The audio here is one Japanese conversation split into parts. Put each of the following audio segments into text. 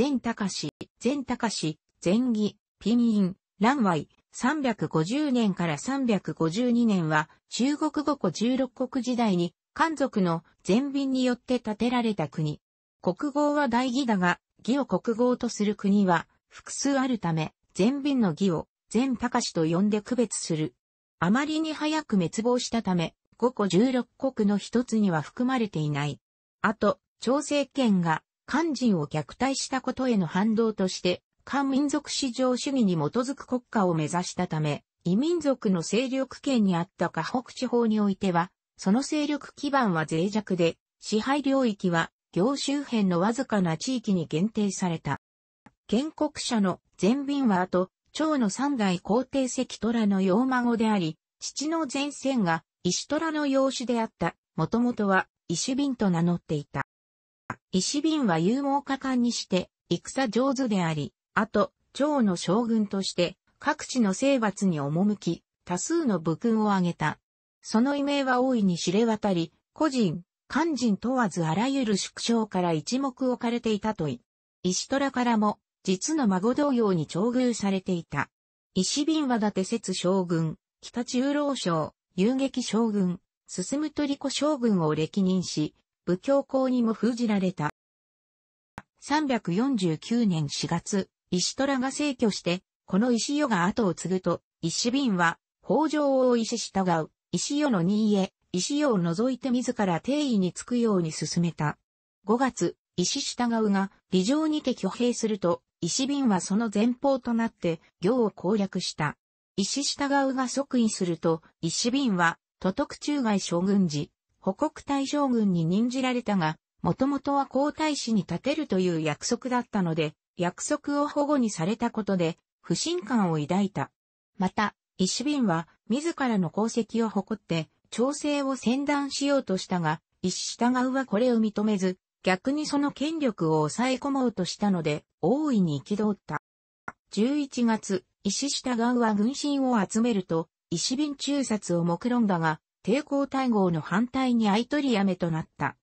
全高氏、全高氏、全義、ピンイン、ワイ350年から352年は中国語個16国時代に漢族の全便によって建てられた国。国号は大義だが、義を国号とする国は複数あるため、全便の義を全高氏と呼んで区別する。あまりに早く滅亡したため、5個16国の一つには含まれていない。あと、朝政権が漢人を虐待したことへの反動として、漢民族至上主義に基づく国家を目指したため、異民族の勢力圏にあった河北地方においては、その勢力基盤は脆弱で、支配領域は行周辺のわずかな地域に限定された。建国者の全便はと、長の三代皇帝石虎の養孫であり、父の前線が石虎の養子であった、もともとは石瓶と名乗っていた。石瓶は勇猛果敢にして、戦上手であり、あと、趙の将軍として、各地の征伐に赴き、多数の武勲を挙げた。その異名は大いに知れ渡り、個人、肝人問わずあらゆる縮小から一目置かれていたとい。石虎からも、実の孫同様に徴遇されていた。石瓶和立節将軍、北中老将、遊撃将軍、進む鳥子将軍を歴任し、武教校にも封じられた。349年4月、石虎が逝去して、この石代が後を継ぐと、石瓶は、北条を石従う、石代の意へ、石代を除いて自ら定位につくように進めた。5月、石従うが、理上にて挙兵すると、石瓶はその前方となって、行を攻略した。石従うが即位すると、石瓶は、都督中外将軍時、保国大将軍に任じられたが、もともとは皇太子に立てるという約束だったので、約束を保護にされたことで、不信感を抱いた。また、石瓶は、自らの功績を誇って、調整を宣断しようとしたが、一従うはこれを認めず、逆にその権力を抑え込もうとしたので、大いに憤った。11月、石従うは軍心を集めると、石瓶中殺を目論んだが、抵抗対号の反対に相取りやめとなった。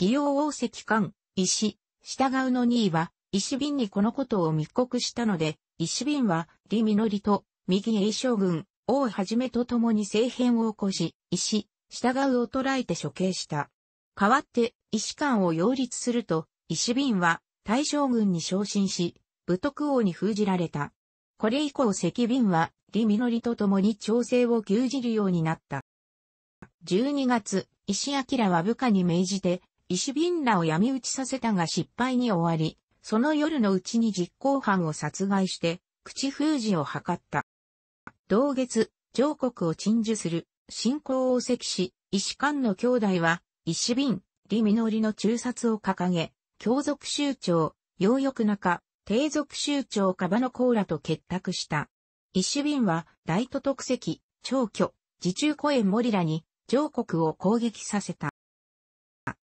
義王王石官、石、従うの2位は、石瓶にこのことを密告したので、石瓶は、李実と、右栄将軍、王はじめと共に政変を起こし、石、従うを捕らえて処刑した。代わって、石官を擁立すると、石瓶は、大将軍に昇進し、武徳王に封じられた。これ以降石瓶は、李実と共に調整を牛耳るようになった。12月、石明は部下に命じて、石瓶らを闇討ちさせたが失敗に終わり、その夜のうちに実行犯を殺害して、口封じを図った。同月、上国を鎮守する、信仰を席し、石官の兄弟は、石瓶、李実の中殺を掲げ、共族州長、洋翼中、低族州長カバノコーラと結託した。石瓶は、大都督席、長居、自中古園森らに、上国を攻撃させた。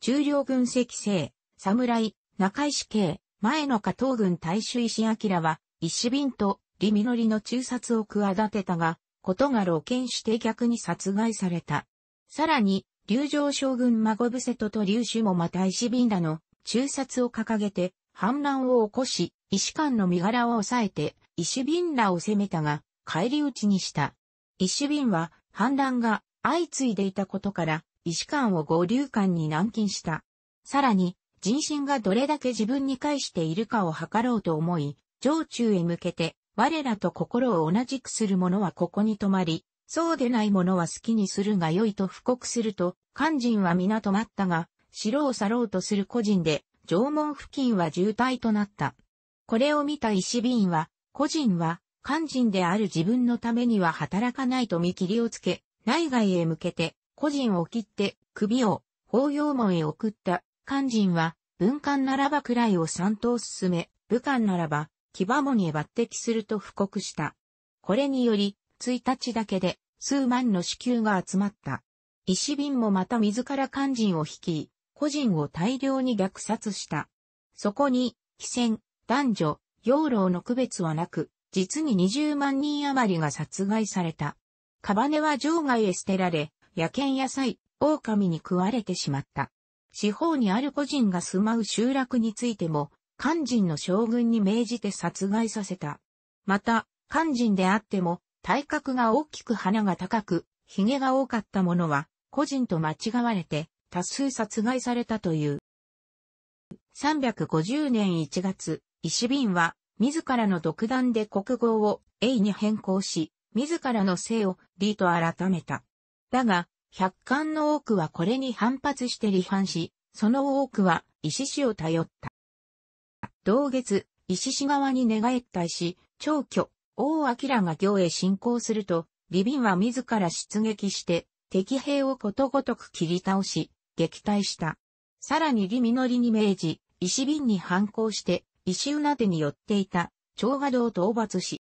中領軍石製、侍、中石慶、前の加藤軍大衆石明は、石瓶と李実の中殺を企てたが、ことが露見して逆に殺害された。さらに、竜城将軍孫伏瀬戸と竜守もまた石瓶らの中殺を掲げて、反乱を起こし、石官の身柄を抑えて、石瓶らを攻めたが、帰り討ちにした。石瓶は、反乱が相次いでいたことから、医師官を合流官に軟禁した。さらに、人心がどれだけ自分に返しているかを図ろうと思い、上中へ向けて、我らと心を同じくする者はここに泊まり、そうでない者は好きにするが良いと布告すると、肝心は皆止まったが、城を去ろうとする個人で、縄文付近は渋滞となった。これを見た石瓶は、個人は、肝心である自分のためには働かないと見切りをつけ、内外へ向けて、個人を切って首を法要門へ送った肝心は、文官ならばくらいを三等進め、武官ならば、騎馬門へ抜擢すると布告した。これにより、1日だけで数万の支給が集まった。石瓶もまた自ら肝心を率い、個人を大量に虐殺した。そこに、非戦、男女、養老の区別はなく、実に20万人余りが殺害された。カバネは場外へ捨てられ、野犬野菜、狼に食われてしまった。四方にある個人が住まう集落についても、肝心の将軍に命じて殺害させた。また、肝心であっても、体格が大きく鼻が高く、髭が多かったものは、個人と間違われて、多数殺害されたという。350年1月、石瓶は、自らの独断で国号を A に変更し、自らの姓を李と改めた。だが、百官の多くはこれに反発して離反し、その多くは石氏を頼った。同月、石氏側に寝返ったし、長居、王明が行へ進行すると、李敏は自ら出撃して、敵兵をことごとく切り倒し、撃退した。さらに李実に命じ、石瓶に反抗して、石うな手に寄っていた、長賀道討伐し。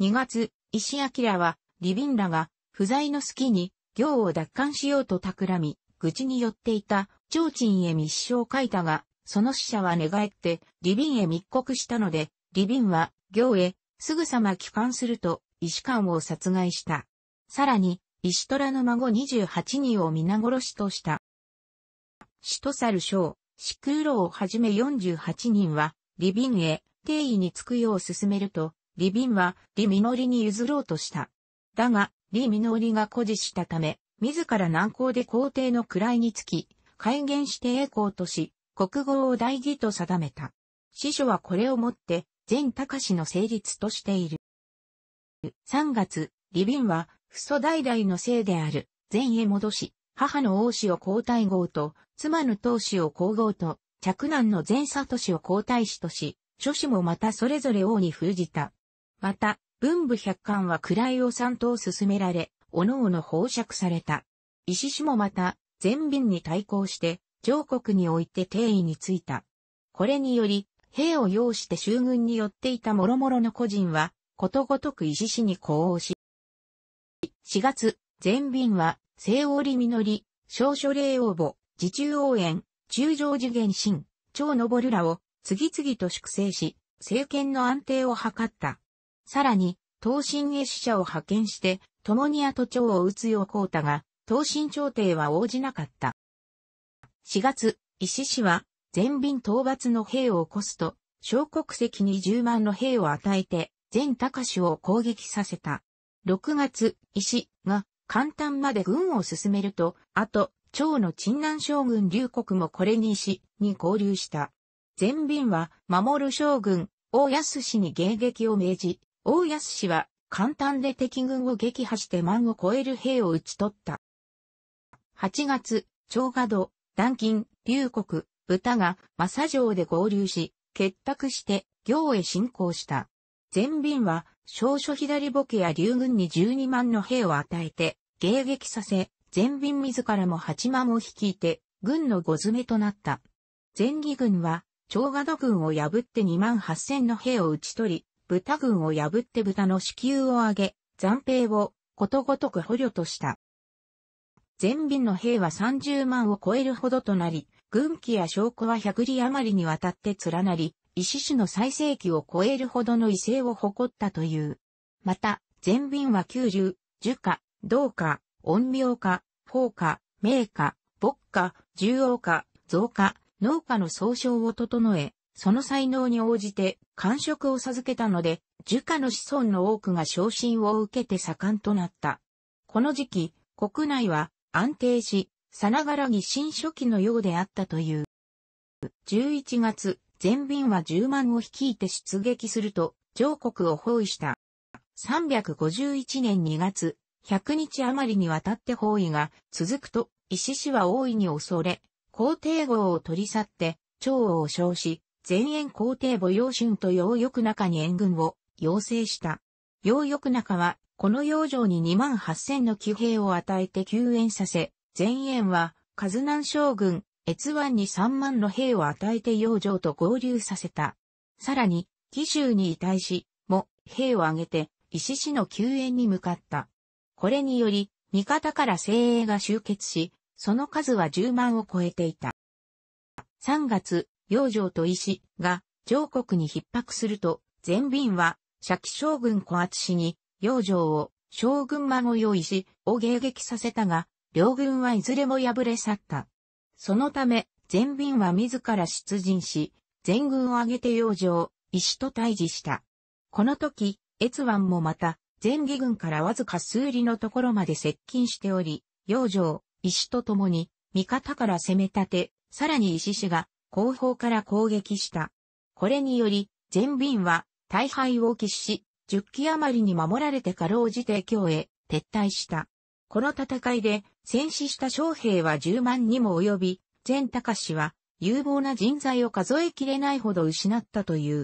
2月、石明は、リビンらが、不在の隙に、行を奪還しようと企み、愚痴に寄っていた、長鎮へ密書を書いたが、その死者は寝返って、リビンへ密告したので、リビンは、行へ、すぐさま帰還すると、石官を殺害した。さらに、石虎の孫28人を皆殺しとした。使徒猿将、四空老をはじめ48人は、リビンへ、定位につくよう進めると、リビンはリミノリに譲ろうとした。だが、リミノリが誇示したため、自ら難航で皇帝の位につき、改元して栄光とし、国語を大義と定めた。司書はこれをもって、全隆の成立としている。3月、リビンは、父祖代々の姓である、前へ戻し、母の王子を皇太后と、妻の当子を皇后と、嫡男の前里氏を皇太子とし、諸子もまたそれぞれ王に封じた。また、文武百官は位を三等進められ、各々放釈された。石氏もまた、全便に対抗して、上国において定位についた。これにより、兵を要して衆軍に寄っていた諸々の個人は、ことごとく石氏に呼応し、4月、全便は、西織実り、少書令応募、自中応援、中上次元新、超昇らを、次々と粛清し、政権の安定を図った。さらに、東進へ使者を派遣して、共に跡町を打つようこうが、東進朝廷は応じなかった。4月、石氏は、全便討伐の兵を起こすと、小国籍に10万の兵を与えて、全高氏を攻撃させた。6月、石が、簡単まで軍を進めると、あと、趙の鎮南将軍劉国もこれに石に合流した。全便は、守る将軍、大安氏に迎撃を命じ、大安氏は簡単で敵軍を撃破して万を超える兵を撃ち取った。8月、長賀戸、断金、龍国、豚が正城で合流し、結託して行へ進行した。全便は少々左ボケや龍軍に12万の兵を与えて迎撃させ、全便自らも8万を率いて軍の5詰めとなった。前義軍は長賀戸軍を破って2万8000の兵を打ち取り、豚軍を破って豚の子宮を上げ、残兵をことごとく捕虜とした。全便の兵は30万を超えるほどとなり、軍旗や証拠は100里余りにわたって連なり、石種の最盛期を超えるほどの威勢を誇ったという。また、全便は九流、樹下、道下、陰陽下、法下、名家、牧下、獣王下、増下、農家の総称を整え、その才能に応じて官職を授けたので、儒家の子孫の多くが昇進を受けて盛んとなった。この時期、国内は安定し、さながらに新初期のようであったという。11月、全便は10万を率いて出撃すると、上国を包囲した。351年2月、100日余りにわたって包囲が続くと、石氏は大いに恐れ、皇帝号を取り去って、長王を称し、前縁皇帝母陽春と陽翼中に援軍を要請した。陽翼中は、この養生に2万8000の騎兵を与えて救援させ、前縁は、カズナン将軍、越腕に3万の兵を与えて養生と合流させた。さらに、紀州に遺体し、も、兵を挙げて、石市の救援に向かった。これにより、味方から精鋭が集結し、その数は10万を超えていた。3月、養生と石が上国に逼迫すると、全便は、借将軍小厚氏に、養生を、将軍孫用石を迎撃させたが、両軍はいずれも敗れ去った。そのため、全便は自ら出陣し、全軍を挙げて養生、石と対峙した。この時、越腕もまた、前義軍からわずか数里のところまで接近しており、養生、石と共に、味方から攻め立て、さらに石氏が後方から攻撃した。これにより、全便は大敗を喫し、10機余りに守られてかろうじて京へ撤退した。この戦いで戦死した将兵は10万にも及び、全高氏は有望な人材を数えきれないほど失ったという。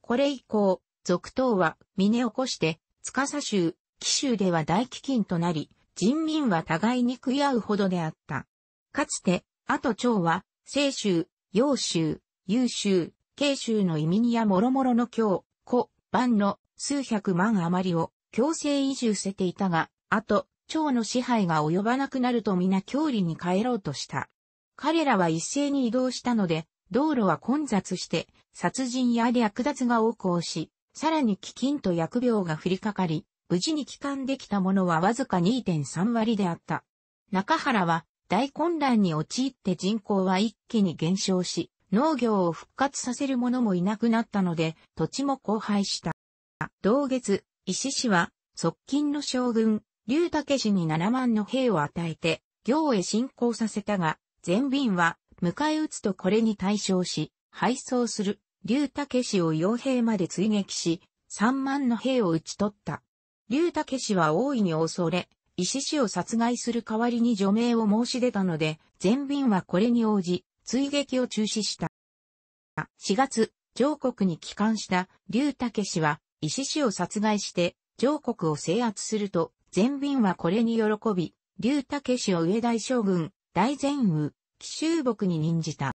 これ以降、続投は峰起こして、司州、紀州では大飢饉となり、人民は互いに食い合うほどであった。かつて、後長は、清州、揚州、優州、慶州の移民や諸々の京、古、万の数百万余りを強制移住せていたが、あと、朝の支配が及ばなくなると皆郷里に帰ろうとした。彼らは一斉に移動したので、道路は混雑して、殺人や略奪が横行し、さらに飢饉と薬病が降りかかり、無事に帰還できたものはわずか2.3割であった。中原は大混乱に陥って人口は一気に減少し、農業を復活させる者もいなくなったので、土地も荒廃した。同月、石氏は、側近の将軍、竜武氏に7万の兵を与えて、行へ進行させたが、全便は、迎え撃つとこれに対象し、敗走する、竜武氏を傭兵まで追撃し、3万の兵を討ち取った。竜武氏は大いに恐れ、石氏を殺害する代わりに除名を申し出たので、全便はこれに応じ、追撃を中止した。4月、上国に帰還した竜武氏は、石氏を殺害して、上国を制圧すると、全便はこれに喜び、竜武氏を上大将軍、大前雨、奇襲牧に任じた。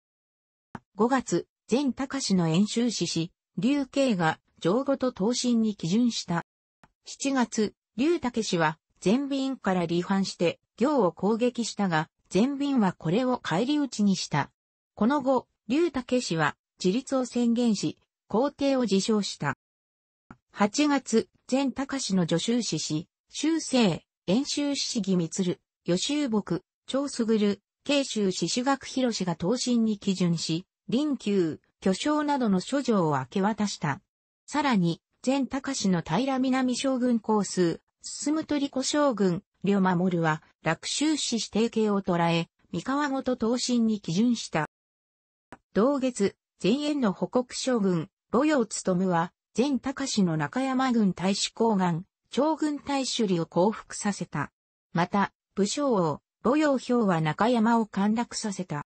5月、全隆氏の演習死し、竜慶が、上後と東進に基準した。7月、竜武氏は、全便から離反して行を攻撃したが、全便はこれを返り討ちにした。この後、竜武氏は自立を宣言し、皇帝を自称した。8月、全隆の助手氏氏、修正、演習氏義光、予習木、長すぐる、慶州氏主学広氏が当身に基準し、臨休、巨匠などの諸状を明け渡した。さらに、全隆の平南将軍公数、進むトリ将軍、両守は、楽州市指定形を捉え、三河ごと東進に基準した。同月、前縁の保国将軍、母陽務は、前高氏の中山軍大使公願、長軍大首里を降伏させた。また、武将王、母陽兵は中山を陥落させた。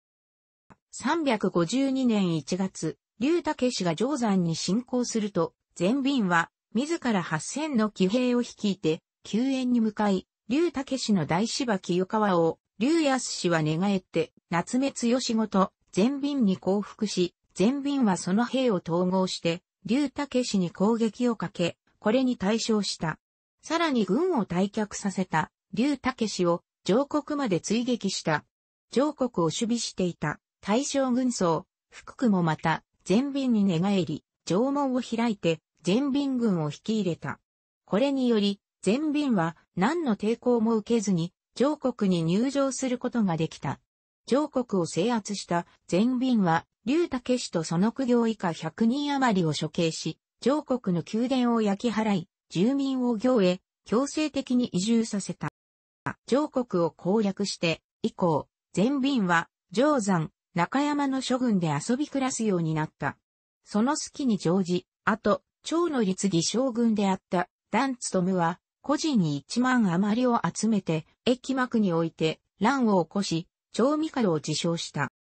352年1月、竜武氏が定山に進行すると、前便は自ら8000の騎兵を率いて、救援に向かい、竜武氏の大芝清川を、竜安氏は寝返って、夏目強仕事、全便に降伏し、全便はその兵を統合して、竜武氏に攻撃をかけ、これに対象した。さらに軍を退却させた、竜武氏を、上国まで追撃した。上国を守備していた、大将軍曹、福久もまた、全便に寝返り、城門を開いて、全便軍を引き入れた。これにより、全便は何の抵抗も受けずに、上国に入場することができた。上国を制圧した全便は、竜武氏とその苦行以下100人余りを処刑し、上国の宮殿を焼き払い、住民を行へ強制的に移住させた。上国を攻略して、以降、全便は定山、中山の諸軍で遊び暮らすようになった。その隙に乗じ、あと、長の律義将軍であった段務は、個人に一万余りを集めて、駅幕において乱を起こし、趙帝を自称した。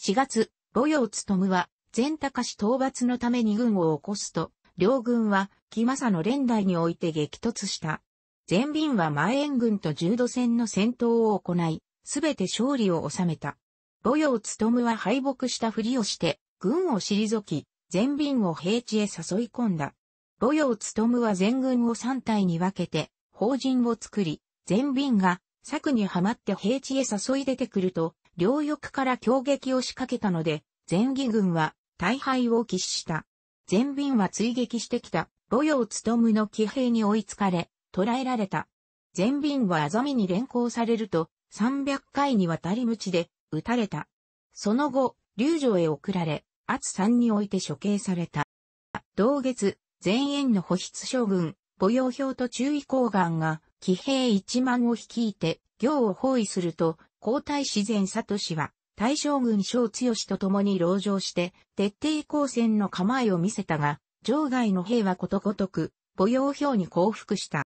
4月、母陽務は、全高氏討伐のために軍を起こすと、両軍は、木政の連台において激突した。全便は前援軍と重度戦の戦闘を行い、すべて勝利を収めた。母陽務は敗北したふりをして、軍を退き、全便を平地へ誘い込んだ。母用務は全軍を3体に分けて、法人を作り、全便が策にはまって平地へ誘い出てくると、両翼から強撃を仕掛けたので、全義軍は大敗を喫した。全便は追撃してきた、母用務の騎兵に追いつかれ、捕らえられた。全便はあざみに連行されると、300回にわたり無知で撃たれた。その後、竜城へ送られ、厚三において処刑された。同月、前縁の保筆将軍、母用表と注意公願が、騎兵一万を率いて、行を包囲すると、皇太子前里氏は、大将軍小強と共に籠城して、徹底抗戦の構えを見せたが、場外の兵はことごとく、母用表に降伏した。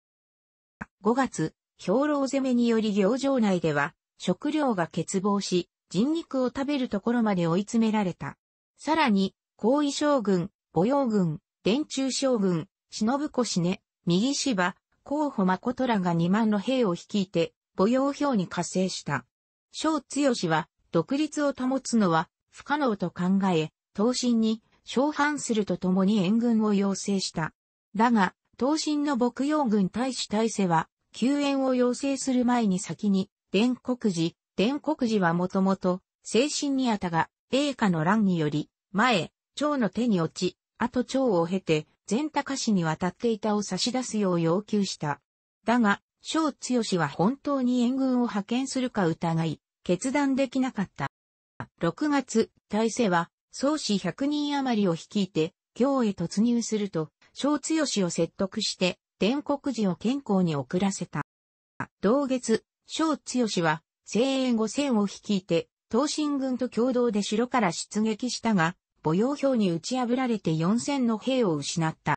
5月、兵糧攻めにより行場内では、食料が欠乏し、人肉を食べるところまで追い詰められた。さらに、後位将軍、母用軍、伝中将軍、忍ぶ越ね、右芝、候補誠らが2万の兵を率いて、母用兵に加勢した。小強は、独立を保つのは不可能と考え、東進に、小反するとともに援軍を要請した。だが、東進の牧羊軍大使大勢は、救援を要請する前に先に、伝国寺、伝国寺はもともと、精神にあたが、栄華の乱により、前、蝶の手に落ち、後蝶を経て、全高氏に渡っていたを差し出すよう要求した。だが、小強は本当に援軍を派遣するか疑い、決断できなかった。6月、大勢は、宗師100人余りを率いて、京へ突入すると、小強を説得して、伝国寺を健康に送らせた。同月、小強は、精鋭5000を率いて、東進軍と共同で城から出撃したが、母用兵に打ち破られて四千の兵を失った。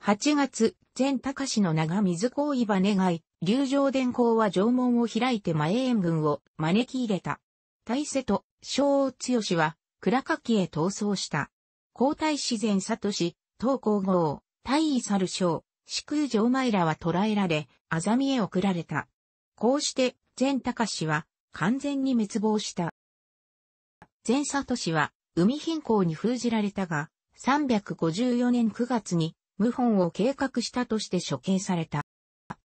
8月、前高氏の長水行為場願い、竜城伝公は城門を開いて前援軍を招き入れた。大瀬と小王強は、倉垣へ逃走した。皇太子前里氏、東皇后、大尉猿将、四空城前らは捕らえられ、あざみへ送られた。こうして、前高氏は、完全に滅亡した。前都氏は海貧困に封じられたが、354年9月に謀反を計画したとして処刑された。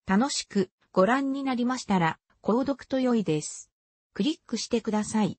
楽しくご覧になりましたら、購読と良いです。クリックしてください。